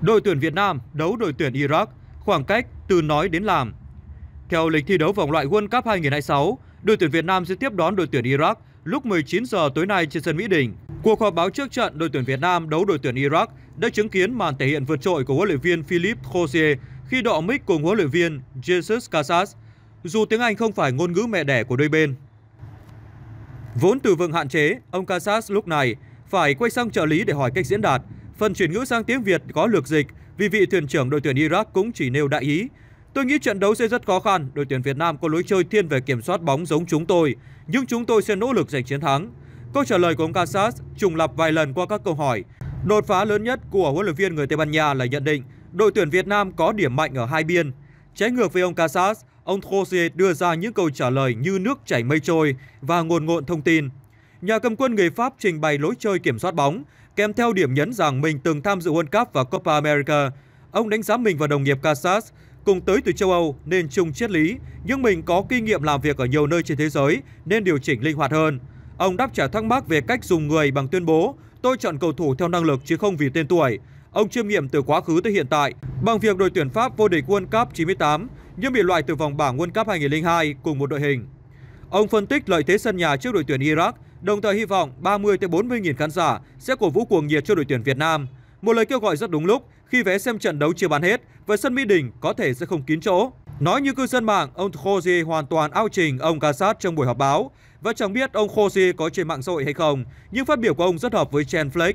Đội tuyển Việt Nam đấu đội tuyển Iraq, khoảng cách từ nói đến làm. Theo lịch thi đấu vòng loại World Cup 2026, đội tuyển Việt Nam sẽ tiếp đón đội tuyển Iraq lúc 19 giờ tối nay trên sân Mỹ Đình. Cuộc họp báo trước trận đội tuyển Việt Nam đấu đội tuyển Iraq đã chứng kiến màn thể hiện vượt trội của huấn luyện viên Philip Kossie khi đọ mic cùng huấn luyện viên Jesus Casas, dù tiếng Anh không phải ngôn ngữ mẹ đẻ của đôi bên. Vốn từ vựng hạn chế, ông Casas lúc này phải quay sang trợ lý để hỏi cách diễn đạt, Phần chuyển ngữ sang tiếng Việt có lược dịch, vì vị thuyền trưởng đội tuyển Iraq cũng chỉ nêu đại ý. Tôi nghĩ trận đấu sẽ rất khó khăn, đội tuyển Việt Nam có lối chơi thiên về kiểm soát bóng giống chúng tôi, nhưng chúng tôi sẽ nỗ lực giành chiến thắng. Câu trả lời của ông Casas trùng lặp vài lần qua các câu hỏi. Đột phá lớn nhất của huấn luyện viên người Tây Ban Nha là nhận định đội tuyển Việt Nam có điểm mạnh ở hai biên. Trái ngược với ông Casas, ông Jose đưa ra những câu trả lời như nước chảy mây trôi và ngồn ngộn thông tin. Nhà cầm quân người Pháp trình bày lối chơi kiểm soát bóng, kèm theo điểm nhấn rằng mình từng tham dự World Cup và Copa America. Ông đánh giá mình và đồng nghiệp Casas cùng tới từ châu Âu nên chung triết lý, nhưng mình có kinh nghiệm làm việc ở nhiều nơi trên thế giới nên điều chỉnh linh hoạt hơn. Ông đáp trả thắc mắc về cách dùng người bằng tuyên bố, tôi chọn cầu thủ theo năng lực chứ không vì tên tuổi. Ông chiêm nghiệm từ quá khứ tới hiện tại bằng việc đội tuyển Pháp vô địch World Cup 98 nhưng bị loại từ vòng bảng World Cup 2002 cùng một đội hình. Ông phân tích lợi thế sân nhà trước đội tuyển Iraq đồng thời hy vọng 30 tới 40 nghìn khán giả sẽ cổ vũ cuồng nhiệt cho đội tuyển Việt Nam. Một lời kêu gọi rất đúng lúc khi vé xem trận đấu chưa bán hết và sân Mỹ Đình có thể sẽ không kín chỗ. Nói như cư dân mạng, ông Khoji hoàn toàn ao trình ông Kassad trong buổi họp báo và chẳng biết ông Khoji có trên mạng xã hội hay không, nhưng phát biểu của ông rất hợp với Chen Flake,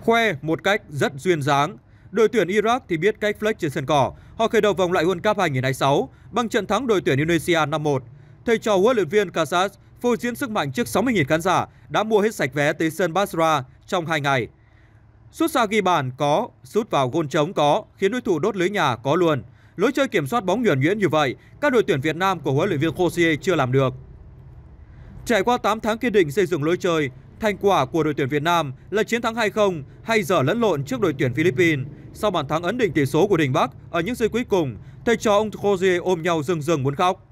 khoe một cách rất duyên dáng. Đội tuyển Iraq thì biết cách Flake trên sân cỏ, họ khởi đầu vòng loại World Cup 2026 bằng trận thắng đội tuyển Indonesia 5-1 thầy trò huấn luyện viên Casas phô diễn sức mạnh trước 60.000 khán giả đã mua hết sạch vé tới sân Basra trong 2 ngày. Sút xa ghi bàn có, sút vào gôn trống có, khiến đối thủ đốt lưới nhà có luôn. Lối chơi kiểm soát bóng nhuần nhuyễn như vậy, các đội tuyển Việt Nam của huấn luyện viên Khosier chưa làm được. Trải qua 8 tháng kiên định xây dựng lối chơi, thành quả của đội tuyển Việt Nam là chiến thắng 2-0 hay dở lẫn lộn trước đội tuyển Philippines. Sau bàn thắng ấn định tỷ số của Đình Bắc ở những giây cuối cùng, thầy trò ông Khosier ôm nhau rừng rừng muốn khóc.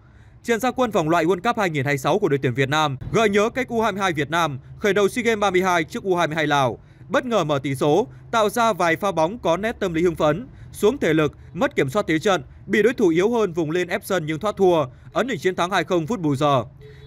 Trận ra quân vòng loại World Cup 2026 của đội tuyển Việt Nam gợi nhớ cách U22 Việt Nam khởi đầu SEA Games 32 trước U22 Lào, bất ngờ mở tỷ số, tạo ra vài pha bóng có nét tâm lý hưng phấn, xuống thể lực, mất kiểm soát thế trận, bị đối thủ yếu hơn vùng lên ép sân nhưng thoát thua, ấn định chiến thắng 2-0 phút bù giờ.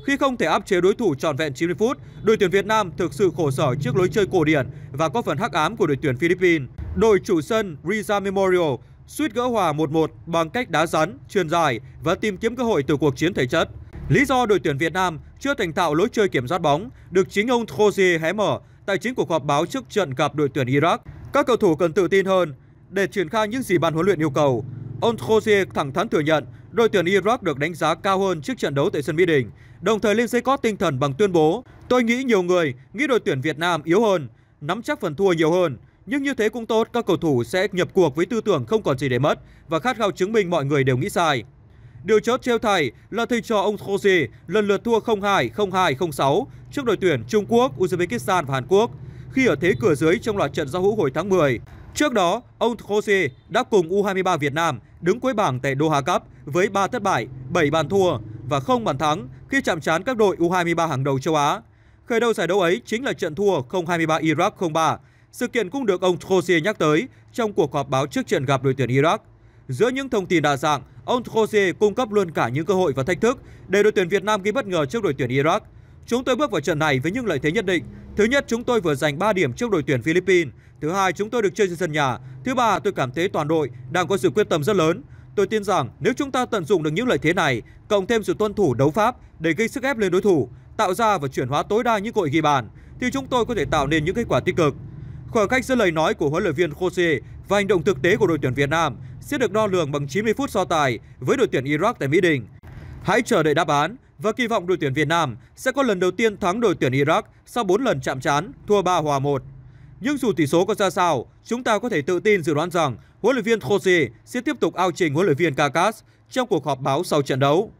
Khi không thể áp chế đối thủ trọn vẹn 90 phút, đội tuyển Việt Nam thực sự khổ sở trước lối chơi cổ điển và có phần hắc ám của đội tuyển Philippines. Đội chủ sân Riza Memorial suýt gỡ hòa 1-1 bằng cách đá rắn, truyền dài và tìm kiếm cơ hội từ cuộc chiến thể chất. Lý do đội tuyển Việt Nam chưa thành thạo lối chơi kiểm soát bóng được chính ông Trozier hé mở tại chính cuộc họp báo trước trận gặp đội tuyển Iraq. Các cầu thủ cần tự tin hơn để triển khai những gì ban huấn luyện yêu cầu. Ông Trozier thẳng thắn thừa nhận đội tuyển Iraq được đánh giá cao hơn trước trận đấu tại sân Mỹ Đình, đồng thời lên dây có tinh thần bằng tuyên bố Tôi nghĩ nhiều người nghĩ đội tuyển Việt Nam yếu hơn, nắm chắc phần thua nhiều hơn, nhưng như thế cũng tốt, các cầu thủ sẽ nhập cuộc với tư tưởng không còn gì để mất và khát khao chứng minh mọi người đều nghĩ sai. Điều chốt treo thầy là thầy trò ông Khosi lần lượt thua 0-2, 0-2, 0-6 trước đội tuyển Trung Quốc, Uzbekistan và Hàn Quốc khi ở thế cửa dưới trong loạt trận giao hữu hồi tháng 10. Trước đó, ông Khosi đã cùng U23 Việt Nam đứng cuối bảng tại Doha Cup với 3 thất bại, 7 bàn thua và không bàn thắng khi chạm trán các đội U23 hàng đầu châu Á. Khởi đầu giải đấu ấy chính là trận thua 0-23 Iraq 0-3. Sự kiện cũng được ông Trosé nhắc tới trong cuộc họp báo trước trận gặp đội tuyển Iraq. Giữa những thông tin đa dạng, ông Trosé cung cấp luôn cả những cơ hội và thách thức để đội tuyển Việt Nam ghi bất ngờ trước đội tuyển Iraq. Chúng tôi bước vào trận này với những lợi thế nhất định. Thứ nhất, chúng tôi vừa giành 3 điểm trước đội tuyển Philippines. Thứ hai, chúng tôi được chơi trên sân nhà. Thứ ba, tôi cảm thấy toàn đội đang có sự quyết tâm rất lớn. Tôi tin rằng nếu chúng ta tận dụng được những lợi thế này, cộng thêm sự tuân thủ đấu pháp để gây sức ép lên đối thủ, tạo ra và chuyển hóa tối đa những cội ghi bàn, thì chúng tôi có thể tạo nên những kết quả tích cực. Khoảng cách giữa lời nói của huấn luyện viên Jose và hành động thực tế của đội tuyển Việt Nam sẽ được đo lường bằng 90 phút so tài với đội tuyển Iraq tại Mỹ Đình. Hãy chờ đợi đáp án và kỳ vọng đội tuyển Việt Nam sẽ có lần đầu tiên thắng đội tuyển Iraq sau 4 lần chạm trán, thua 3 hòa 1. Nhưng dù tỷ số có ra sao, chúng ta có thể tự tin dự đoán rằng huấn luyện viên Jose sẽ tiếp tục ao trình huấn luyện viên Kakas trong cuộc họp báo sau trận đấu.